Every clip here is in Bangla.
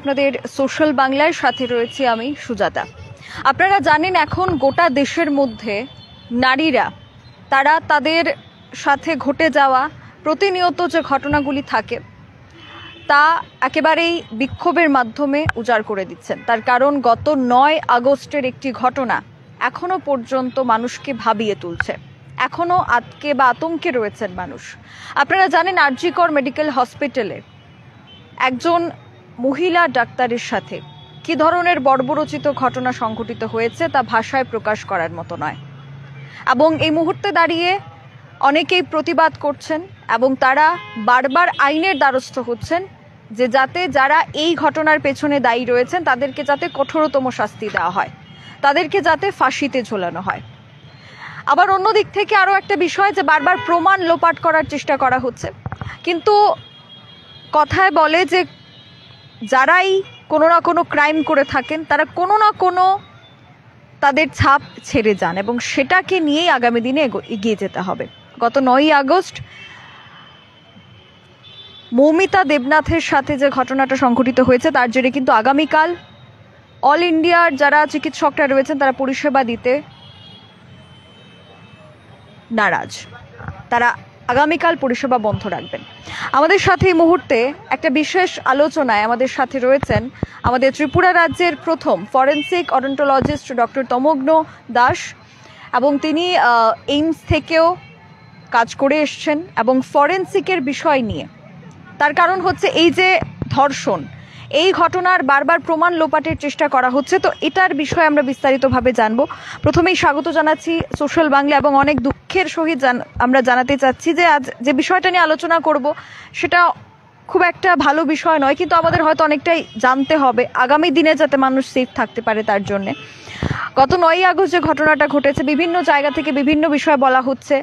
আপনাদের সোশ্যাল বাংলার সাথে রয়েছে আমি সুজাতা আপনারা জানেন এখন গোটা দেশের মধ্যে নারীরা তারা তাদের সাথে ঘটে যাওয়া প্রতিনিয়ত যে ঘটনাগুলি থাকে তা একেবারেই বিক্ষোভের মাধ্যমে উজাড় করে দিচ্ছেন তার কারণ গত নয় আগস্টের একটি ঘটনা এখনও পর্যন্ত মানুষকে ভাবিয়ে তুলছে এখনও আতকে বা আতঙ্কে রয়েছেন মানুষ আপনারা জানেন আরজিকর মেডিকেল হসপিটালে একজন মহিলা ডাক্তারের সাথে কি ধরনের বর্বরচিত ঘটনা সংঘটিত হয়েছে তা ভাষায় প্রকাশ করার মতো নয় এবং এই মুহূর্তে দাঁড়িয়ে অনেকেই প্রতিবাদ করছেন এবং তারা বারবার আইনের দ্বারস্থ হচ্ছেন যে যাতে যারা এই ঘটনার পেছনে দায়ী রয়েছেন তাদেরকে যাতে কঠোরতম শাস্তি দেওয়া হয় তাদেরকে যাতে ফাঁসিতে ঝোলানো হয় আবার অন্য দিক থেকে আরও একটা বিষয় যে বারবার প্রমাণ লোপাট করার চেষ্টা করা হচ্ছে কিন্তু কথায় বলে যে যারাই কোনো না কোনো ক্রাইম করে থাকেন তারা কোনো না কোনো তাদের ছাপ ছেড়ে যান এবং সেটাকে নিয়েই আগামী দিনে এগিয়ে যেতে হবে গত নয়ই আগস্ট মৌমিতা দেবনাথের সাথে যে ঘটনাটা সংঘটিত হয়েছে তার জন্য কিন্তু আগামীকাল অল ইন্ডিয়ার যারা চিকিৎসকরা রয়েছেন তারা পরিষেবা দিতে নারাজ তারা আগামীকাল পরিষেবা বন্ধ রাখবেন আমাদের সাথে এই মুহূর্তে একটা বিশেষ আলোচনায় আমাদের সাথে রয়েছেন আমাদের ত্রিপুরা রাজ্যের প্রথম forensic odontologist doctor Tamagna Das এবং তিনি এইমস থেকেও কাজ করে এসছেন এবং ফরেন্সিকের বিষয় নিয়ে তার কারণ হচ্ছে এই যে ধর্ষণ এই ঘটনার বারবার প্রমাণ লোপাটের চেষ্টা করা হচ্ছে তো এটার বিষয়ে আমরা বিস্তারিতভাবে জানব প্রথমেই স্বাগত জানাচ্ছি সোশ্যাল বাংলা এবং অনেক দুঃখ দুঃখের সহিত আমরা জানাতে চাচ্ছি যে আজ যে বিষয়টা নিয়ে আলোচনা করব সেটা খুব একটা ভালো বিষয় নয় কিন্তু আমাদের হয়তো অনেকটাই জানতে হবে আগামী দিনে যাতে মানুষ সেফ থাকতে পারে তার জন্যে গত নয়ই আগস্ট যে ঘটনাটা ঘটেছে বিভিন্ন জায়গা থেকে বিভিন্ন বিষয় বলা হচ্ছে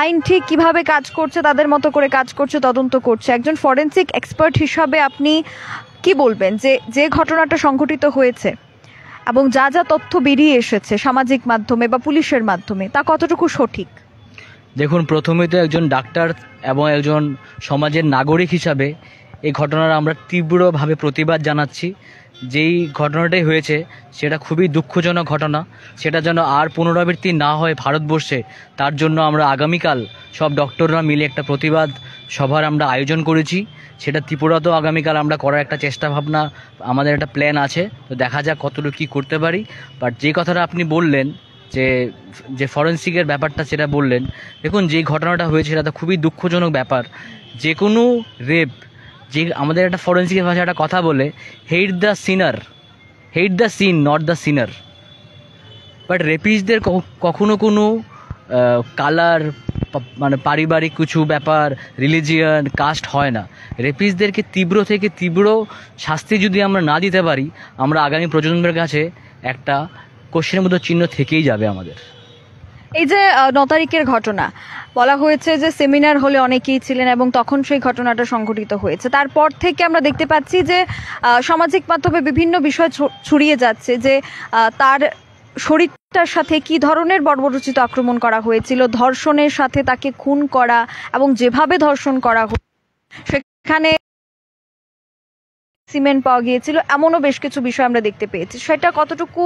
আইন ঠিক কিভাবে কাজ করছে তাদের মতো করে কাজ করছে তদন্ত করছে একজন ফরেন্সিক এক্সপার্ট হিসাবে আপনি কি বলবেন যে যে ঘটনাটা সংঘটিত হয়েছে এবং যা যা তথ্য বেরিয়ে এসেছে সামাজিক মাধ্যমে বা পুলিশের মাধ্যমে তা কতটুকু সঠিক দেখুন প্রথমে তো একজন ডাক্তার এবং একজন সমাজের নাগরিক হিসাবে এই ঘটনার আমরা তীব্রভাবে প্রতিবাদ জানাচ্ছি যেই ঘটনাটাই হয়েছে সেটা খুবই দুঃখজনক ঘটনা সেটা যেন আর পুনরাবৃত্তি না হয় ভারতবর্ষে তার জন্য আমরা আগামীকাল সব ডক্টররা মিলে একটা প্রতিবাদ সভার আমরা আয়োজন করেছি সেটা ত্রিপুরাতেও আগামীকাল আমরা করার একটা চেষ্টা ভাবনা আমাদের একটা প্ল্যান আছে তো দেখা যাক কতটুকু কী করতে পারি বাট যে কথাটা আপনি বললেন যে যে ফরেন্সিকের ব্যাপারটা সেটা বললেন দেখুন যে ঘটনাটা হয়েছে সেটা তো খুবই দুঃখজনক ব্যাপার যে কোনো রেপ যে আমাদের একটা ফরেন্সিকের ভাষায় একটা কথা বলে hate the sinner hate the sin not the sinner but রেপিসদের কখনো কোনো কালার মানে পারিবারিক কিছু ব্যাপার রিলিজিয়ান কাস্ট হয় না রেপিসদেরকে তীব্র থেকে তীব্র শাস্তি যদি আমরা না দিতে পারি আমরা আগামী প্রজন্মের কাছে একটা কোশ্চেনের মতো চিহ্ন থেকেই যাবে আমাদের এই যে ন তারিখের ঘটনা বলা হয়েছে যে সেমিনার হলে অনেকেই ছিলেন এবং তখন সেই ঘটনাটা সংঘটিত হয়েছে তারপর থেকে আমরা দেখতে পাচ্ছি যে সামাজিক মাধ্যমে বিভিন্ন বিষয় ছড়িয়ে যাচ্ছে যে তার শরীরটার সাথে কি ধরনের বর্বরচিত আক্রমণ করা হয়েছিল ধর্ষণের সাথে তাকে খুন করা এবং যেভাবে ধর্ষণ করা সেখানে সিমেন্ট পাওয়া গিয়েছিল এমনও বেশ কিছু বিষয় আমরা দেখতে পেয়েছি সেটা কতটুকু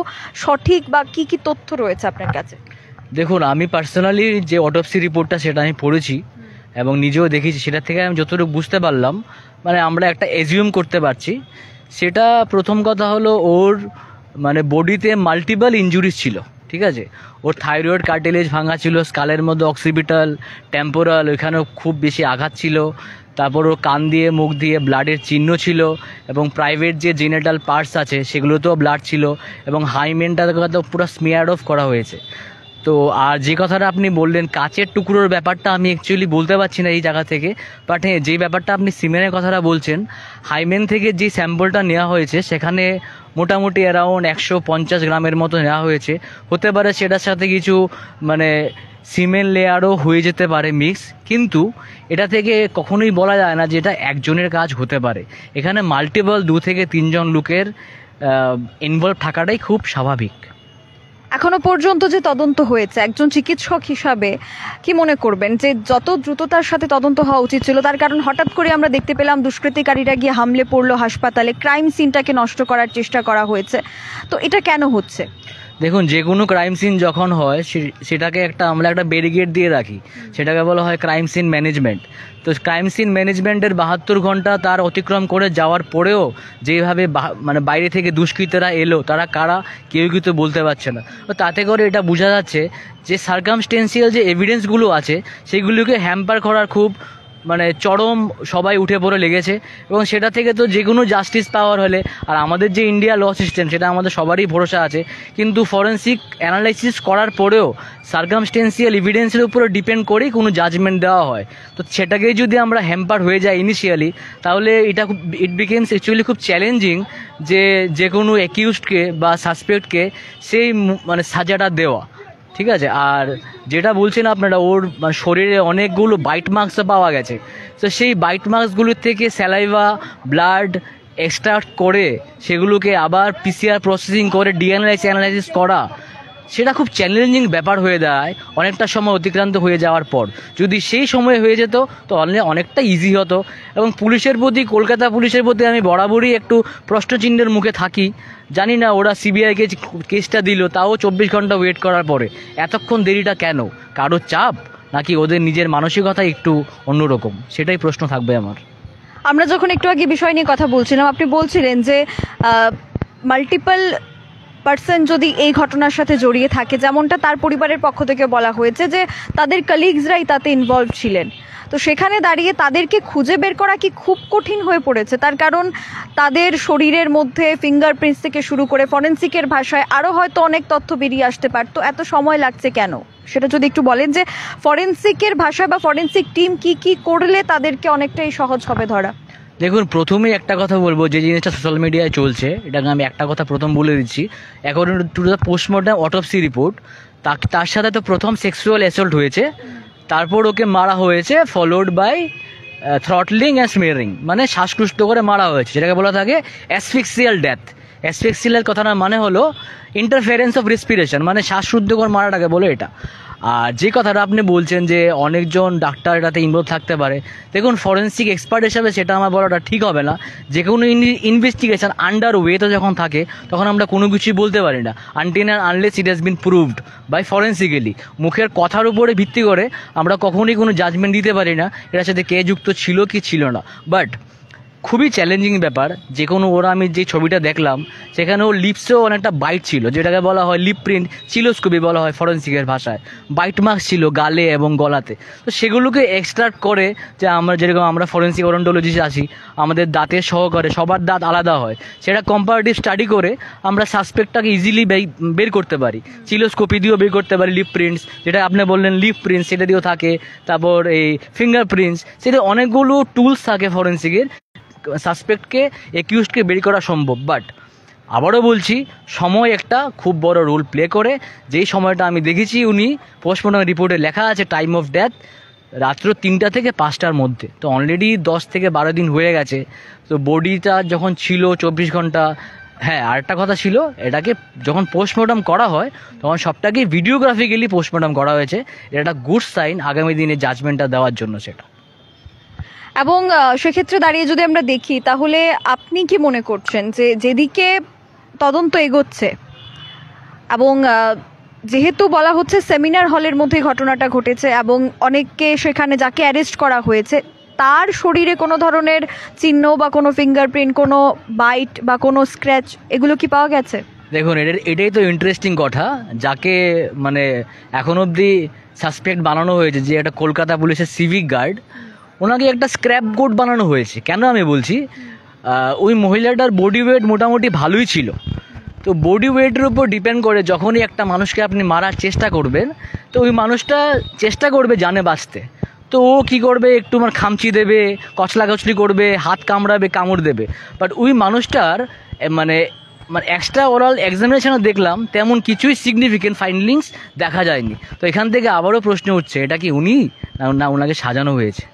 সঠিক বা কি কি তথ্য রয়েছে আপনার কাছে দেখুন আমি পার্সোনালি যে অটোপসি রিপোর্টটা সেটা আমি পড়েছি এবং নিজেও দেখেছি সেটা থেকে আমি যতটুকু বুঝতে পারলাম মানে আমরা একটা এজিউম করতে পারছি সেটা প্রথম কথা হলো ওর মানে বডিতে মাল্টিপল ইঞ্জুরিজ ছিল ঠিক আছে ওর থাইরয়েড কার্টেলেজ ভাঙা ছিল স্কালের মধ্যে অক্সিবিটাল টেম্পোরাল ওইখানেও খুব বেশি আঘাত ছিল তারপর ওর কান দিয়ে মুখ দিয়ে ব্লাডের চিহ্ন ছিল এবং প্রাইভেট যে জেনেটাল পার্টস আছে সেগুলোতেও ব্লাড ছিল এবং হাইমেনটাকে তো পুরো স্মেয়ার অফ করা হয়েছে তো আর যে কথাটা আপনি বললেন কাচের টুকরোর ব্যাপারটা আমি অ্যাকচুয়ালি বলতে পারছি না এই জায়গা থেকে বাট হ্যাঁ যে ব্যাপারটা আপনি সিমেনের কথাটা বলছেন হাইমেন থেকে যে স্যাম্পলটা নেওয়া হয়েছে সেখানে মোটামুটি অ্যারাউন্ড একশো পঞ্চাশ গ্রামের মতো নেওয়া হয়েছে হতে পারে সেটার সাথে কিছু মানে সিমেন্ট লেয়ারও হয়ে যেতে পারে মিক্স কিন্তু এটা থেকে কখনোই বলা যায় না যে এটা একজনের কাজ হতে পারে এখানে মাল্টিপল দু থেকে তিনজন লোকের ইনভলভ থাকাটাই খুব স্বাভাবিক এখনো পর্যন্ত যে তদন্ত হয়েছে একজন চিকিৎসক হিসাবে কি মনে করবেন যে যত দ্রুততার সাথে তদন্ত হওয়া উচিত ছিল তার কারণ হঠাৎ করে আমরা দেখতে পেলাম দুষ্কৃতিকারীরা গিয়ে হামলে পড়লো হাসপাতালে ক্রাইম সিনটাকে নষ্ট করার চেষ্টা করা হয়েছে তো এটা কেন হচ্ছে দেখুন যে কোনো ক্রাইম সিন যখন হয় সেটাকে একটা আমরা একটা ব্যারিগেড দিয়ে রাখি সেটাকে বলা হয় ক্রাইম সিন ম্যানেজমেন্ট তো ক্রাইম সিন ম্যানেজমেন্টের বাহাত্তর ঘন্টা তার অতিক্রম করে যাওয়ার পরেও যেভাবে মানে বাইরে থেকে দুষ্কৃতীরা এলো তারা কারা কেউ কিন্তু বলতে পারছে না তো তাতে করে এটা বোঝা যাচ্ছে যে সার্কামস্টেন্সিয়াল যে এভিডেন্সগুলো আছে সেগুলোকে হ্যাম্পার করার খুব মানে চরম সবাই উঠে পড়ে লেগেছে এবং সেটা থেকে তো যে কোনো জাস্টিস পাওয়ার হলে আর আমাদের যে ইন্ডিয়া ল সিস্টেম সেটা আমাদের সবারই ভরসা আছে কিন্তু ফরেন্সিক অ্যানালাইসিস করার পরেও সার্কামস্টেন্সিয়াল ইভিডেন্সের উপরে ডিপেন্ড করেই কোনো জাজমেন্ট দেওয়া হয় তো সেটাকেই যদি আমরা হ্যাম্পার হয়ে যাই ইনিশিয়ালি তাহলে এটা খুব ইট বিকেমস অ্যাকচুয়ালি খুব চ্যালেঞ্জিং যে যে কোনো অ্যাকিউজডকে বা সাসপেক্টকে সেই মানে সাজাটা দেওয়া ঠিক আছে আর যেটা বলছেন আপনারা ওর মানে শরীরে অনেকগুলো বাইট মার্কস পাওয়া গেছে তো সেই বাইট মার্কসগুলোর থেকে স্যালাইভা ব্লাড এক্সট্রাক্ট করে সেগুলোকে আবার পিসিআর প্রসেসিং করে ডিএনএলাইস অ্যানালাইসিস করা সেটা খুব চ্যালেঞ্জিং ব্যাপার হয়ে দাঁড়ায় অনেকটা সময় অতিক্রান্ত হয়ে যাওয়ার পর যদি সেই সময় হয়ে যেত তো অনলাইন অনেকটা ইজি হতো এবং পুলিশের প্রতি কলকাতা পুলিশের প্রতি আমি বরাবরই একটু প্রশ্নচিহ্নের মুখে থাকি জানি না ওরা সিবিআইকে কেসটা দিল তাও চব্বিশ ঘন্টা ওয়েট করার পরে এতক্ষণ দেরিটা কেন কারো চাপ নাকি ওদের নিজের মানসিকতা একটু অন্যরকম সেটাই প্রশ্ন থাকবে আমার আমরা যখন একটু আগে বিষয় নিয়ে কথা বলছিলাম আপনি বলছিলেন যে মাল্টিপল পার্সন যদি এই ঘটনার সাথে জড়িয়ে থাকে যেমনটা তার পরিবারের পক্ষ থেকে বলা হয়েছে যে তাদের কালিগসরাই তাতে ইনভলভ ছিলেন তো সেখানে দাঁড়িয়ে তাদেরকে খুঁজে বের করা কি খুব কঠিন হয়ে পড়েছে তার কারণ তাদের শরীরের মধ্যে ফিঙ্গারপ্রিন্টস থেকে শুরু করে ফরেন্সিকের ভাষায় আরও হয়তো অনেক তথ্য বেরিয়ে আসতে পারতো এত সময় লাগছে কেন সেটা যদি একটু বলেন যে ফরেন্সিকের ভাষা বা ফরেন্সিক টিম কি কি করলে তাদেরকে অনেকটাই সহজ হবে ধরা দেখুন প্রথমে একটা কথা বলবো যে জিনিসটা সোশ্যাল মিডিয়ায় চলছে এটাকে আমি একটা কথা প্রথম বলে দিচ্ছি according to the postmortem autopsy report তার সাথে তো প্রথম সেক্সুয়াল অ্যাসল্ট হয়েছে তারপর ওকে মারা হয়েছে followed by throttling and smothering মানে শ্বাসকৃষ্ট করে মারা হয়েছে যেটাকে বলা থাকে অ্যাসফিক্সিয়াল ডেথ অ্যাসফিক্সিয়াল কথাটার মানে হলো ইন্টারফেরেন্স অফ রেসপিরেশন মানে শ্বাসরুদ্ধকর মারাটাকে বলো এটা আর যে কথাটা আপনি বলছেন যে অনেকজন ডাক্তার এটাতে ইনভলভ থাকতে পারে দেখুন ফরেন্সিক এক্সপার্ট হিসাবে সেটা আমার বলাটা ঠিক হবে না যে কোনো ইনভেস্টিগেশন আন্ডার ওয়েতে যখন থাকে তখন আমরা কোনো কিছুই বলতে পারি না আনটিন আর unless it has been proved by forensically মুখের কথার উপরে ভিত্তি করে আমরা কখনোই কোনো জাজমেন্ট দিতে পারি না এটার সাথে কে যুক্ত ছিল কি ছিল না বাট খুবই চ্যালেঞ্জিং ব্যাপার যে কোনো ওরা আমি যে ছবিটা দেখলাম সেখানে ও লিপসেও অনেকটা বাইট ছিল যেটাকে বলা হয় লিপ প্রিন্ট চিলোস্কোপি বলা হয় ফরেন্সিকের ভাষায় বাইট মার্কস ছিল গালে এবং গলাতে তো সেগুলোকে এক্সট্রাক্ট করে যে আমরা যেরকম আমরা ফরেন্সিক ওরেন্টোলজিস্ট আসি আমাদের দাঁতের সহকারে সবার দাঁত আলাদা হয় সেটা কম্পারেটিভ স্টাডি করে আমরা সাসপেক্টটাকে ইজিলি বের করতে পারি চিলোস্কোপি দিয়েও বের করতে পারি লিপ প্রিন্টস যেটা আপনি বললেন লিপ প্রিন্টস সেটা দিয়েও থাকে তারপর এই ফিঙ্গার প্রিন্টস সেটা অনেকগুলো টুলস থাকে ফরেন্সিকের সাসপেক্টকে একিউজডকে বেরি করা সম্ভব বাট আবারও বলছি সময় একটা খুব বড় রোল প্লে করে যেই সময়টা আমি দেখেছি উনি পোস্টমর্টম রিপোর্টে লেখা আছে টাইম অফ ডেথ রাত্র তিনটা থেকে পাঁচটার মধ্যে তো অলরেডি দশ থেকে বারো দিন হয়ে গেছে তো বডিটা যখন ছিল চব্বিশ ঘন্টা হ্যাঁ আরেকটা কথা ছিল এটাকে যখন পোস্টমর্টম করা হয় তখন সবটাকেই ভিডিওগ্রাফিক্যালি পোস্টমর্টম করা হয়েছে এটা একটা গুড সাইন আগামী দিনে জাজমেন্টটা দেওয়ার জন্য সেটা এবং সেক্ষেত্রে দাঁড়িয়ে যদি আমরা দেখি তাহলে আপনি কি মনে করছেন যে যেদিকে তদন্ত এগোচ্ছে এবং যেহেতু বলা হচ্ছে সেমিনার হলের মধ্যে ঘটনাটা ঘটেছে এবং অনেককে সেখানে যাকে অ্যারেস্ট করা হয়েছে তার শরীরে কোনো ধরনের চিহ্ন বা কোনো ফিঙ্গারপ্রিন্ট কোনো বাইট বা কোনো স্ক্র্যাচ এগুলো কি পাওয়া গেছে দেখুন এটার এটাই তো ইন্টারেস্টিং কথা যাকে মানে এখন অবধি সাসপেক্ট বানানো হয়েছে যে এটা কলকাতা পুলিশের সিভিক গার্ড ওনাকে একটা স্ক্র্যাপ কোট বানানো হয়েছে কেন আমি বলছি ওই মহিলাটার বডি ওয়েট মোটামুটি ভালোই ছিল তো বডি ওয়েটের উপর ডিপেন্ড করে যখনই একটা মানুষকে আপনি মারার চেষ্টা করবেন তো ওই মানুষটা চেষ্টা করবে জানে বাঁচতে তো ও কী করবে একটু আমার খামচি দেবে কচলা কচলি করবে হাত কামড়াবে কামড় দেবে বাট ওই মানুষটার মানে মানে এক্সট্রা ওরাল এক্সামিনেশানে দেখলাম তেমন কিছুই সিগনিফিকেন্ট ফাইন্ডিংস দেখা যায়নি তো এখান থেকে আবারও প্রশ্ন উঠছে এটা কি উনি না ওনাকে সাজানো হয়েছে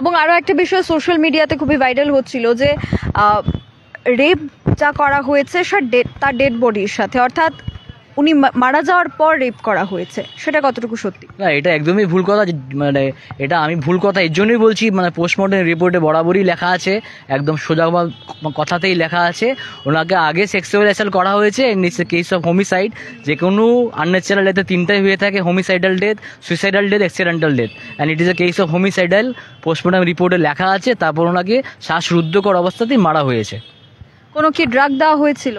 এবং আরও একটা বিষয় সোশ্যাল মিডিয়াতে খুবই ভাইরাল হচ্ছিল যে রেপ যা করা হয়েছে সে তার ডেড বডির সাথে অর্থাৎ উনি মারা যাওয়ার পর রেপ করা হয়েছে সেটা কতটুকু সত্যি না এটা একদমই ভুল কথা মানে এটা আমি ভুল কথা এর জন্যই বলছি মানে পোস্টমর্টম রিপোর্টে বরাবরই লেখা আছে একদম সোজা কথাতেই লেখা আছে ওনাকে আগে সেক্সুয়াল অ্যাসাল্ট করা হয়েছে নিচে কেস অফ হোমিসাইড যে কোনো আনন্যাচারাল ডেথে তিনটাই হয়ে থাকে homicidal death suicidal death accidental death and it is a case of homicidal postmortem রিপোর্টে লেখা আছে তারপর ওনাকে শ্বাসরুদ্ধকর অবস্থাতেই মারা হয়েছে কোনো কি ড্রাগ দেওয়া হয়েছিল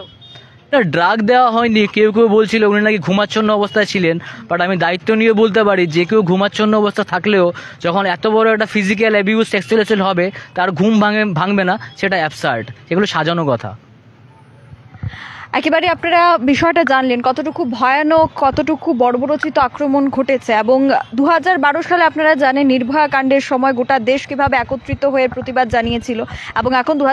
না ড্রাগ দেওয়া হয়নি কেউ কেউ বলছিল উনি নাকি ঘুমাচ্ছন্ন অবস্থায় ছিলেন বাট আমি দায়িত্ব নিয়ে বলতে পারি যে কেউ ঘুমাচ্ছন্ন অবস্থা থাকলেও যখন এত বড় একটা ফিজিক্যাল অ্যাবিউজ সেক্সুয়াল হবে তার ঘুম ভাঙে ভাঙবে না সেটা অ্যাবসার্ট এগুলো সাজানো কথা একেবারে আপনারা বিষয়টা জানলেন কতটুকু ভয়ানক কতটুকু বর্বরচিত আক্রমণ ঘটেছে এবং দু হাজার সালে আপনারা জানেন নির্ভয়া কাণ্ডের সময় গোটা দেশ কীভাবে একত্রিত হয়ে প্রতিবাদ জানিয়েছিল এবং এখন দু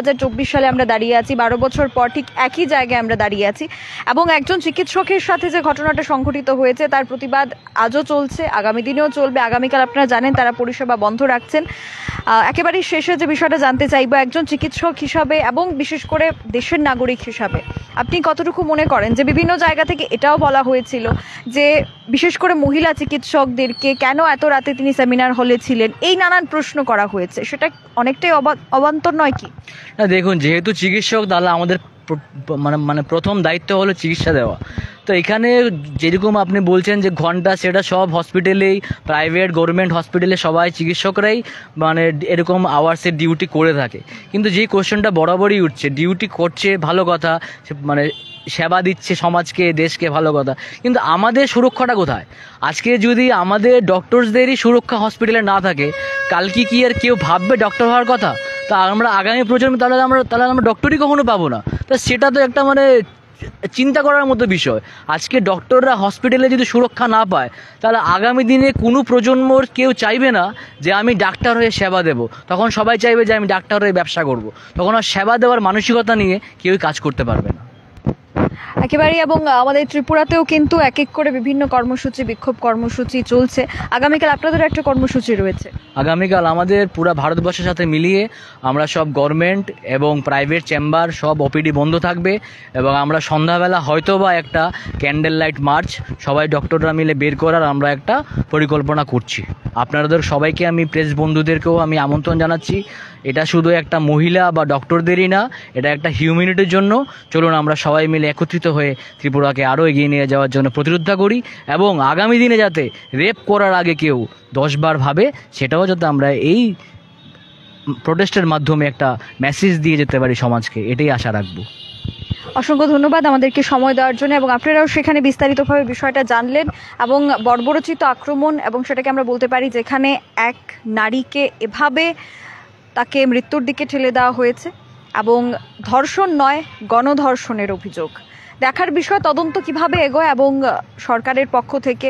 সালে আমরা দাঁড়িয়ে আছি বারো বছর পর ঠিক একই জায়গায় আমরা দাঁড়িয়ে আছি এবং একজন চিকিৎসকের সাথে যে ঘটনাটা সংঘটিত হয়েছে তার প্রতিবাদ আজও চলছে আগামী দিনেও চলবে আগামীকাল আপনারা জানেন তারা পরিষেবা বন্ধ রাখছেন একেবারেই শেষে যে বিষয়টা জানতে চাইব একজন চিকিৎসক হিসাবে এবং বিশেষ করে দেশের নাগরিক হিসাবে আপনি কতটুকু মনে করেন যে বিভিন্ন জায়গা থেকে এটাও বলা হয়েছিল যে বিশেষ করে মহিলা চিকিৎসকদেরকে কেন এত রাতে তিনি সেমিনার হলে ছিলেন এই নানান প্রশ্ন করা হয়েছে সেটা অনেকটাই অবান্তর নয় কি না দেখুন যেহেতু চিকিৎসক দালা আমাদের মানে মানে প্রথম দায়িত্ব হলো চিকিৎসা দেওয়া তো এখানে যেরকম আপনি বলছেন যে ঘন্টা সেটা সব হসপিটালেই প্রাইভেট গভর্নমেন্ট হসপিটালে সবাই চিকিৎসকরাই মানে এরকম আওয়ার্সের ডিউটি করে থাকে কিন্তু যে কোশ্চেনটা বরাবরই উঠছে ডিউটি করছে ভালো কথা মানে সেবা দিচ্ছে সমাজকে দেশকে ভালো কথা কিন্তু আমাদের সুরক্ষাটা কোথায় আজকে যদি আমাদের ডক্টরসদেরই সুরক্ষা হসপিটালে না থাকে কালকে কি আর কেউ ভাববে ডক্টর হওয়ার কথা তা আমরা আগামী প্রজন্মে তাহলে আমরা তাহলে আমরা ডক্টরই কখনো পাবো না তা সেটা তো একটা মানে চিন্তা করার মতো বিষয় আজকে ডক্টররা হসপিটালে যদি সুরক্ষা না পায় তাহলে আগামী দিনে কোনো প্রজন্মর কেউ চাইবে না যে আমি ডাক্তার হয়ে সেবা দেব তখন সবাই চাইবে যে আমি ডাক্তার হয়ে ব্যবসা করব। তখন আর সেবা দেওয়ার মানসিকতা নিয়ে কেউই কাজ করতে পারবে না একেবারেই এবং আমাদের ত্রিপুরাতেও কিন্তু এক এক করে বিভিন্ন কর্মসূচি বিক্ষোভ কর্মসূচি চলছে আগামীকাল আপনাদের একটা কর্মসূচি রয়েছে আগামীকাল আমাদের পুরা ভারতবর্ষের সাথে মিলিয়ে আমরা সব গভর্নমেন্ট এবং প্রাইভেট চেম্বার সব ওপিডি বন্ধ থাকবে এবং আমরা সন্ধ্যাবেলা হয়তো বা একটা ক্যান্ডেল লাইট মার্চ সবাই ডক্টররা মিলে বের করার আমরা একটা পরিকল্পনা করছি আপনাদের সবাইকে আমি প্রেস বন্ধুদেরকেও আমি আমন্ত্রণ জানাচ্ছি এটা শুধু একটা মহিলা বা ডক্টরদেরই না এটা একটা হিউম্যানিটির জন্য চলুন আমরা সবাই মিলে মিলে একত্রিত হয়ে ত্রিপুরাকে আরও এগিয়ে নিয়ে যাওয়ার জন্য প্রতিরোধা করি এবং আগামী দিনে যাতে রেপ করার আগে কেউ দশবার ভাবে সেটাও যাতে আমরা এই প্রোটেস্টের মাধ্যমে একটা মেসেজ দিয়ে যেতে পারি সমাজকে এটাই আশা রাখবো অসংখ্য ধন্যবাদ আমাদেরকে সময় দেওয়ার জন্য এবং আপনারাও সেখানে বিস্তারিতভাবে বিষয়টা জানলেন এবং বর্বরচিত আক্রমণ এবং সেটাকে আমরা বলতে পারি যেখানে এক নারীকে এভাবে তাকে মৃত্যুর দিকে ঠেলে দেওয়া হয়েছে এবং ধর্ষণ নয় গণধর্ষণের অভিযোগ দেখার বিষয় তদন্ত কিভাবে এগোয় এবং সরকারের পক্ষ থেকে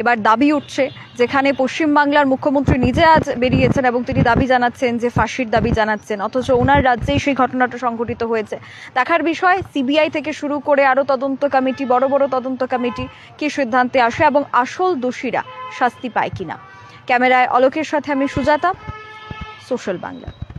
এবার দাবি উঠছে যেখানে পশ্চিমবাংলার মুখ্যমন্ত্রী নিজে আজ বেরিয়েছেন এবং তিনি দাবি জানাচ্ছেন যে ফাঁসির দাবি জানাচ্ছেন অথচ ওনার রাজ্যেই সেই ঘটনাটা সংঘটিত হয়েছে দেখার বিষয় সিবিআই থেকে শুরু করে আরও তদন্ত কমিটি বড় বড় তদন্ত কমিটি কি সিদ্ধান্তে আসে এবং আসল দোষীরা শাস্তি পায় কিনা ক্যামেরায় অলোকের সাথে আমি সুজাতা সোশ্যাল বাংলা